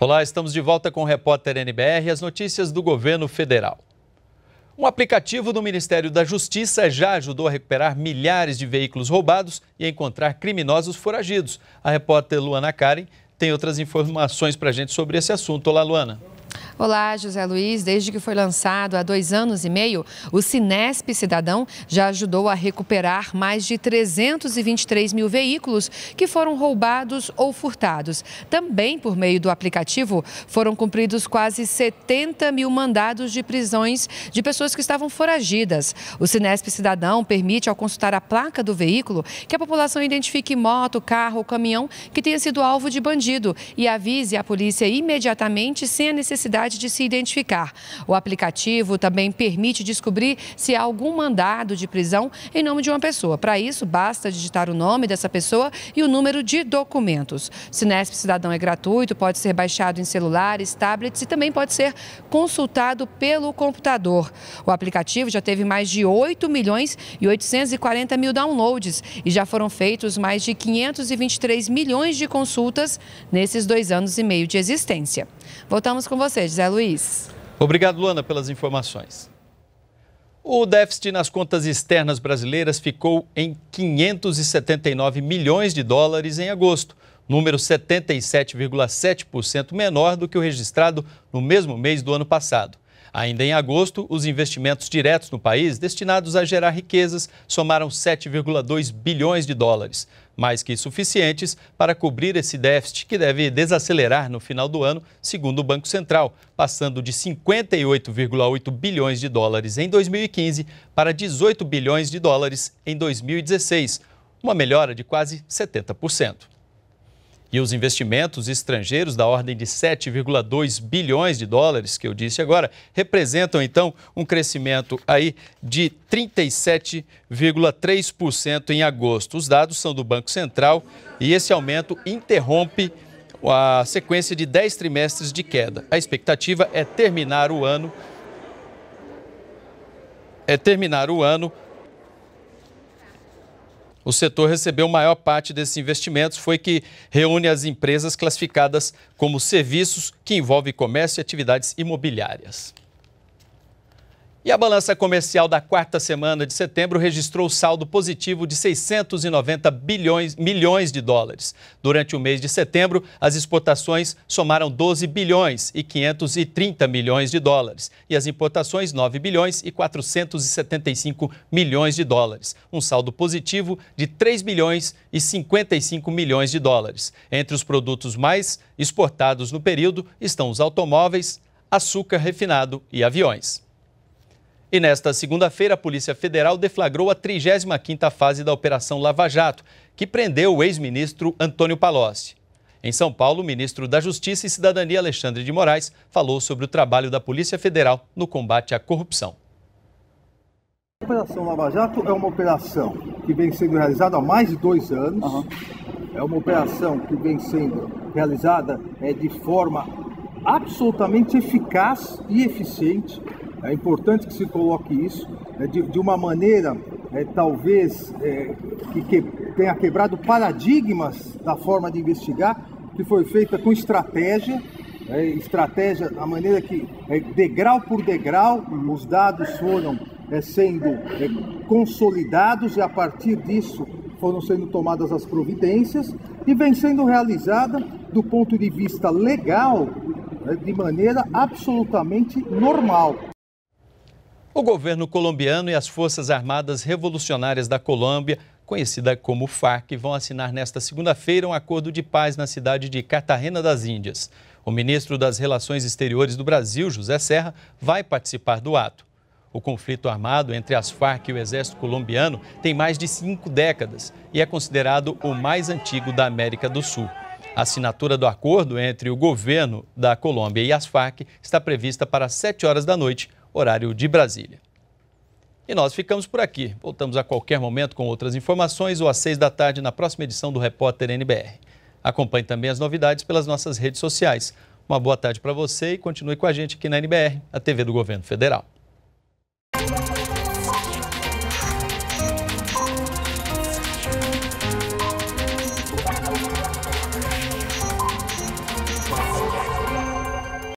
Olá, estamos de volta com o repórter NBR e as notícias do governo federal. Um aplicativo do Ministério da Justiça já ajudou a recuperar milhares de veículos roubados e a encontrar criminosos foragidos. A repórter Luana Karen tem outras informações para a gente sobre esse assunto. Olá, Luana. Olá, José Luiz. Desde que foi lançado há dois anos e meio, o Sinesp Cidadão já ajudou a recuperar mais de 323 mil veículos que foram roubados ou furtados. Também por meio do aplicativo, foram cumpridos quase 70 mil mandados de prisões de pessoas que estavam foragidas. O Sinesp Cidadão permite, ao consultar a placa do veículo, que a população identifique moto, carro ou caminhão que tenha sido alvo de bandido e avise a polícia imediatamente sem a necessidade possibilidade de se identificar. O aplicativo também permite descobrir se há algum mandado de prisão em nome de uma pessoa. Para isso, basta digitar o nome dessa pessoa e o número de documentos. Sinesp Cidadão é gratuito, pode ser baixado em celulares, tablets e também pode ser consultado pelo computador. O aplicativo já teve mais de 8 milhões e 840 mil downloads e já foram feitos mais de 523 milhões de consultas nesses dois anos e meio de existência. Voltamos com vocês. José Luiz. Obrigado, Luana, pelas informações. O déficit nas contas externas brasileiras ficou em 579 milhões de dólares em agosto, número 77,7% menor do que o registrado no mesmo mês do ano passado. Ainda em agosto, os investimentos diretos no país, destinados a gerar riquezas, somaram 7,2 bilhões de dólares, mais que suficientes para cobrir esse déficit que deve desacelerar no final do ano, segundo o Banco Central, passando de 58,8 bilhões de dólares em 2015 para 18 bilhões de dólares em 2016, uma melhora de quase 70%. E os investimentos estrangeiros, da ordem de 7,2 bilhões de dólares, que eu disse agora, representam então um crescimento aí de 37,3% em agosto. Os dados são do Banco Central e esse aumento interrompe a sequência de 10 trimestres de queda. A expectativa é terminar o ano é terminar o ano o setor recebeu maior parte desses investimentos, foi que reúne as empresas classificadas como serviços que envolve comércio e atividades imobiliárias. E a balança comercial da quarta semana de setembro registrou saldo positivo de 690 bilhões, milhões de dólares. Durante o mês de setembro, as exportações somaram 12 bilhões e 530 milhões de dólares e as importações 9 bilhões e 475 milhões de dólares, um saldo positivo de 3 bilhões e 55 milhões de dólares. Entre os produtos mais exportados no período estão os automóveis, açúcar refinado e aviões. E nesta segunda-feira, a Polícia Federal deflagrou a 35ª fase da Operação Lava Jato, que prendeu o ex-ministro Antônio Palocci. Em São Paulo, o ministro da Justiça e Cidadania, Alexandre de Moraes, falou sobre o trabalho da Polícia Federal no combate à corrupção. A Operação Lava Jato é uma operação que vem sendo realizada há mais de dois anos. Uhum. É uma operação que vem sendo realizada é, de forma absolutamente eficaz e eficiente é importante que se coloque isso né, de, de, uma maneira, é, talvez, é, que, que, tenha quebrado paradigmas da forma de investigar, que foi feita com estratégia, é, estratégia, a maneira que, é, degrau por degrau, os dados foram é, sendo é, consolidados e a partir disso foram sendo tomadas as providências e vem sendo realizada do ponto de vista legal né, de maneira absolutamente normal. O governo colombiano e as Forças Armadas Revolucionárias da Colômbia, conhecida como FARC, vão assinar nesta segunda-feira um acordo de paz na cidade de Cartagena das Índias. O ministro das Relações Exteriores do Brasil, José Serra, vai participar do ato. O conflito armado entre as Farc e o exército colombiano tem mais de cinco décadas e é considerado o mais antigo da América do Sul. A assinatura do acordo entre o governo da Colômbia e as Farc está prevista para 7 horas da noite, horário de Brasília. E nós ficamos por aqui. Voltamos a qualquer momento com outras informações ou às seis da tarde na próxima edição do Repórter NBR. Acompanhe também as novidades pelas nossas redes sociais. Uma boa tarde para você e continue com a gente aqui na NBR, a TV do Governo Federal.